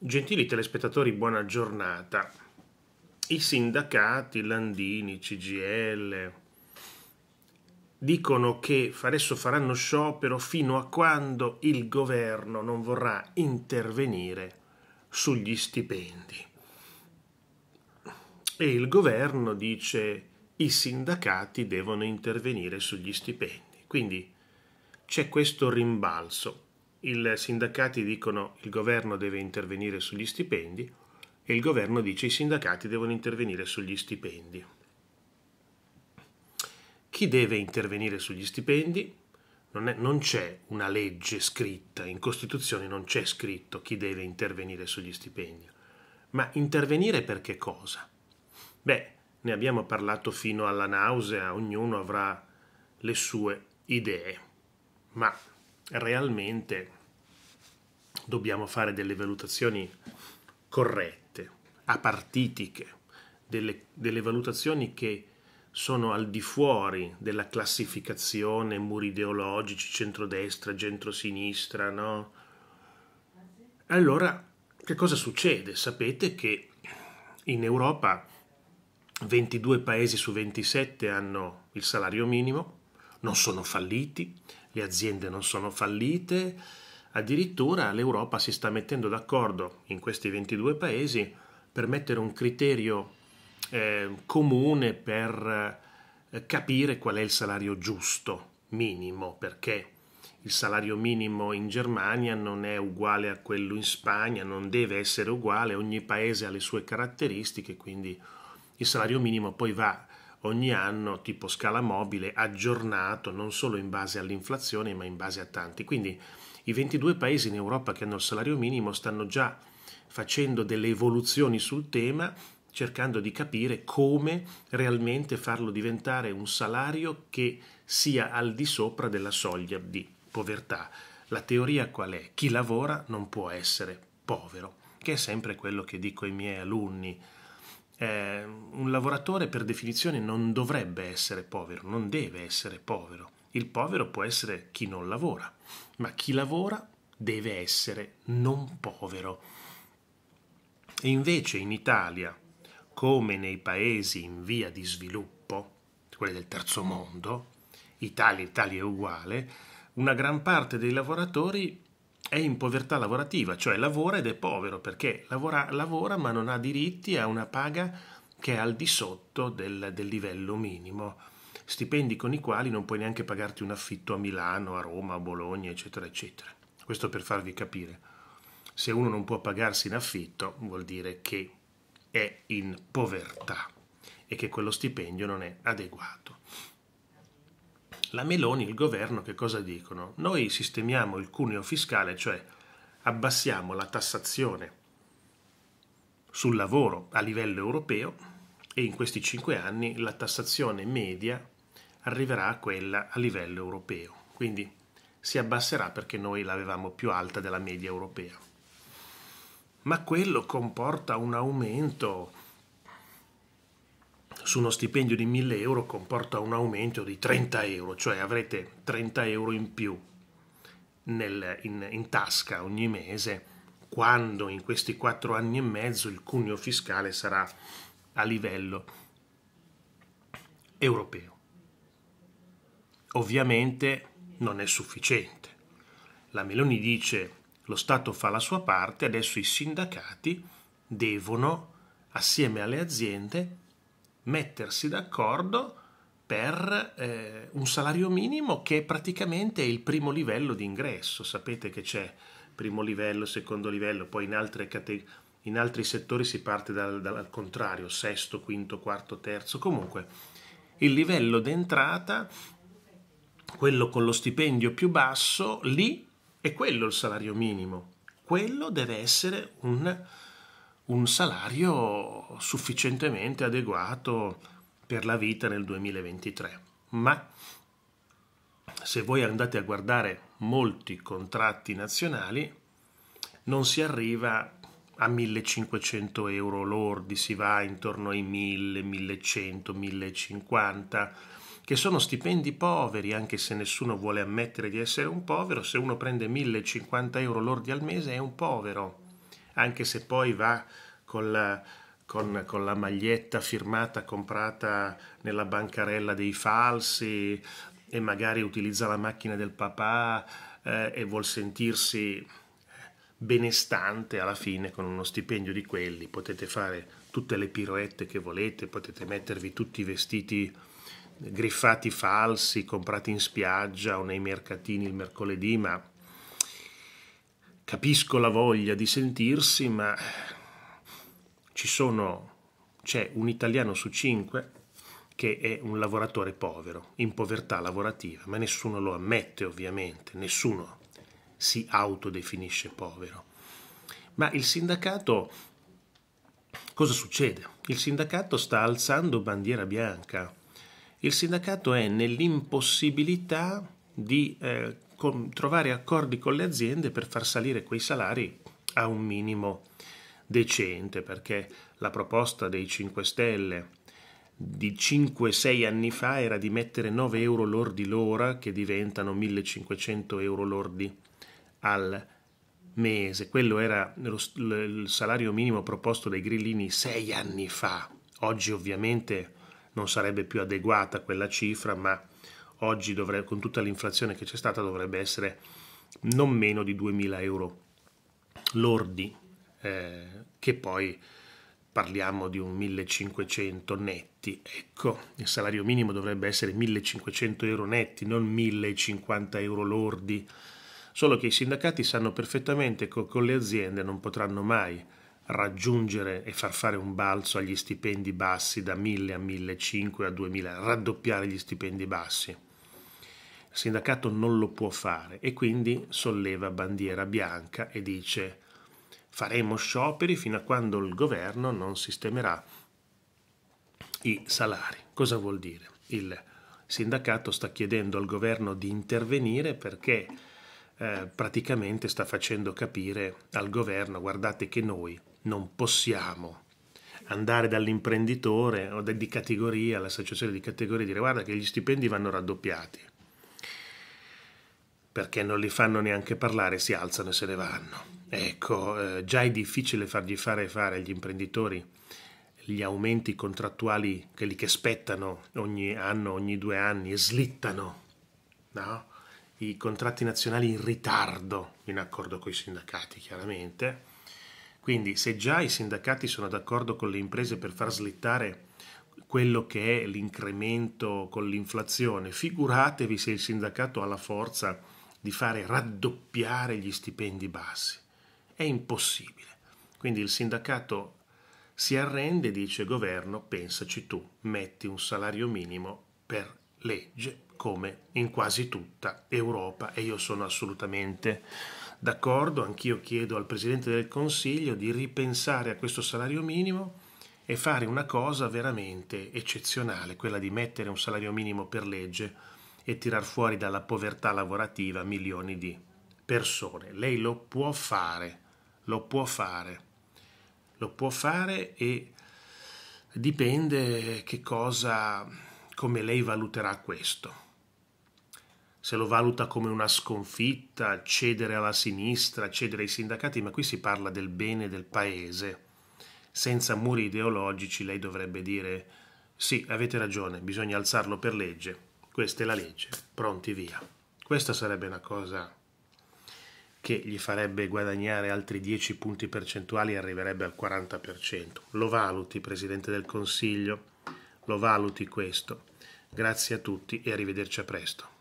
Gentili telespettatori, buona giornata. I sindacati, Landini, CGL, dicono che adesso faranno sciopero fino a quando il governo non vorrà intervenire sugli stipendi. E il governo dice i sindacati devono intervenire sugli stipendi. Quindi c'è questo rimbalzo i sindacati dicono il governo deve intervenire sugli stipendi e il governo dice i sindacati devono intervenire sugli stipendi. Chi deve intervenire sugli stipendi? Non, è, non c'è una legge scritta, in Costituzione non c'è scritto chi deve intervenire sugli stipendi. Ma intervenire per che cosa? Beh, ne abbiamo parlato fino alla nausea, ognuno avrà le sue idee. Ma realmente dobbiamo fare delle valutazioni corrette, apartitiche, delle, delle valutazioni che sono al di fuori della classificazione muri ideologici, centrodestra, centrosinistra, no? Allora, che cosa succede? Sapete che in Europa 22 paesi su 27 hanno il salario minimo, non sono falliti, le aziende non sono fallite, addirittura l'Europa si sta mettendo d'accordo in questi 22 paesi per mettere un criterio eh, comune per eh, capire qual è il salario giusto minimo, perché il salario minimo in Germania non è uguale a quello in Spagna, non deve essere uguale, ogni paese ha le sue caratteristiche, quindi il salario minimo poi va ogni anno tipo scala mobile aggiornato non solo in base all'inflazione ma in base a tanti. Quindi i 22 paesi in Europa che hanno il salario minimo stanno già facendo delle evoluzioni sul tema cercando di capire come realmente farlo diventare un salario che sia al di sopra della soglia di povertà. La teoria qual è? Chi lavora non può essere povero, che è sempre quello che dico ai miei alunni eh, un lavoratore per definizione non dovrebbe essere povero, non deve essere povero. Il povero può essere chi non lavora, ma chi lavora deve essere non povero. E invece in Italia, come nei paesi in via di sviluppo, quelli del terzo mondo, Italia, Italia è uguale, una gran parte dei lavoratori è in povertà lavorativa, cioè lavora ed è povero perché lavora, lavora ma non ha diritti a una paga che è al di sotto del, del, livello minimo, stipendi con i quali non puoi neanche pagarti un affitto a Milano, a Roma, a Bologna, eccetera, eccetera. Questo per farvi capire. Se uno non può pagarsi in affitto vuol dire che è in povertà e che quello stipendio non è adeguato la Meloni il governo che cosa dicono? Noi sistemiamo il cuneo fiscale, cioè abbassiamo la tassazione sul lavoro a livello europeo e in questi cinque anni la tassazione media arriverà a quella a livello europeo. Quindi si abbasserà perché noi l'avevamo più alta della media europea. Ma quello comporta un aumento su uno stipendio di 1000 euro comporta un aumento di 30 euro, cioè avrete 30 euro in più nel, in, in tasca ogni mese quando in questi quattro anni e mezzo il cuneo fiscale sarà a livello europeo. Ovviamente non è sufficiente. La Meloni dice lo Stato fa la sua parte, adesso i sindacati devono, assieme alle aziende, mettersi d'accordo per eh, un salario minimo che è praticamente il primo livello di ingresso. Sapete che c'è primo livello, secondo livello, poi in altre categorie in altri settori si parte dal, dal, contrario, sesto, quinto, quarto, terzo, comunque il livello d'entrata, quello con lo stipendio più basso, lì è quello il salario minimo, quello deve essere un un salario sufficientemente adeguato per la vita nel 2023. Ma se voi andate a guardare molti contratti nazionali, non si arriva a 1500 euro lordi, si va intorno ai 1000, 1100, 1050, che sono stipendi poveri, anche se nessuno vuole ammettere di essere un povero, se uno prende 1050 euro lordi al mese è un povero anche se poi va con la, con, con la maglietta firmata, comprata nella bancarella dei falsi e magari utilizza la macchina del papà eh, e vuol sentirsi eh, benestante alla fine con uno stipendio di quelli, potete fare tutte le piroette che volete, potete mettervi tutti i vestiti griffati falsi, comprati in spiaggia o nei mercatini il mercoledì, ma Capisco la voglia di sentirsi, ma ci sono, c'è un italiano su cinque che è un lavoratore povero, in povertà lavorativa, ma nessuno lo ammette ovviamente, nessuno si autodefinisce povero. Ma il sindacato, cosa succede? Il sindacato sta alzando bandiera bianca, il sindacato è nell'impossibilità di eh, con, trovare accordi con le aziende per far salire quei salari a un minimo decente, perché la proposta dei 5 Stelle di 5-6 anni fa era di mettere 9 euro lordi l'ora che diventano 1500 euro lordi al mese. Quello era lo, il salario minimo proposto dai grillini 6 anni fa. Oggi ovviamente non sarebbe più adeguata quella cifra, ma oggi dovrebbe, con tutta l'inflazione che c'è stata dovrebbe essere non meno di 2.000 euro lordi, eh, che poi parliamo di un 1.500 netti. Ecco, il salario minimo dovrebbe essere 1.500 euro netti, non 1.050 euro lordi, solo che i sindacati sanno perfettamente che con le aziende non potranno mai raggiungere e far fare un balzo agli stipendi bassi da 1000 a 1500 a 2000, raddoppiare gli stipendi bassi sindacato non lo può fare e quindi solleva bandiera bianca e dice faremo scioperi fino a quando il governo non sistemerà i salari. Cosa vuol dire? Il sindacato sta chiedendo al governo di intervenire perché eh, praticamente sta facendo capire al governo guardate che noi non possiamo andare dall'imprenditore o di categoria, all'associazione di categoria e dire guarda che gli stipendi vanno raddoppiati perché non li fanno neanche parlare, si alzano e se ne vanno. Ecco, eh, già è difficile fargli fare fare agli imprenditori gli aumenti contrattuali, quelli che spettano ogni anno, ogni due anni, e slittano, no? i contratti nazionali in ritardo, in accordo con i sindacati chiaramente. Quindi se già i sindacati sono d'accordo con le imprese per far slittare quello che è l'incremento con l'inflazione, figuratevi se il sindacato ha la forza di fare raddoppiare gli stipendi bassi. È impossibile. Quindi il sindacato si arrende e dice governo, pensaci tu, metti un salario minimo per legge come in quasi tutta Europa e io sono assolutamente d'accordo, anch'io chiedo al Presidente del Consiglio di ripensare a questo salario minimo e fare una cosa veramente eccezionale, quella di mettere un salario minimo per legge e tirar fuori dalla povertà lavorativa milioni di persone. Lei lo può fare, lo può fare, lo può fare e dipende che cosa, come lei valuterà questo. Se lo valuta come una sconfitta, cedere alla sinistra, cedere ai sindacati, ma qui si parla del bene del paese. Senza muri ideologici lei dovrebbe dire sì, avete ragione, bisogna alzarlo per legge, questa è la legge, pronti via. Questa sarebbe una cosa che gli farebbe guadagnare altri 10 punti percentuali e arriverebbe al 40%. Lo valuti, Presidente del Consiglio, lo valuti questo. Grazie a tutti e arrivederci a presto.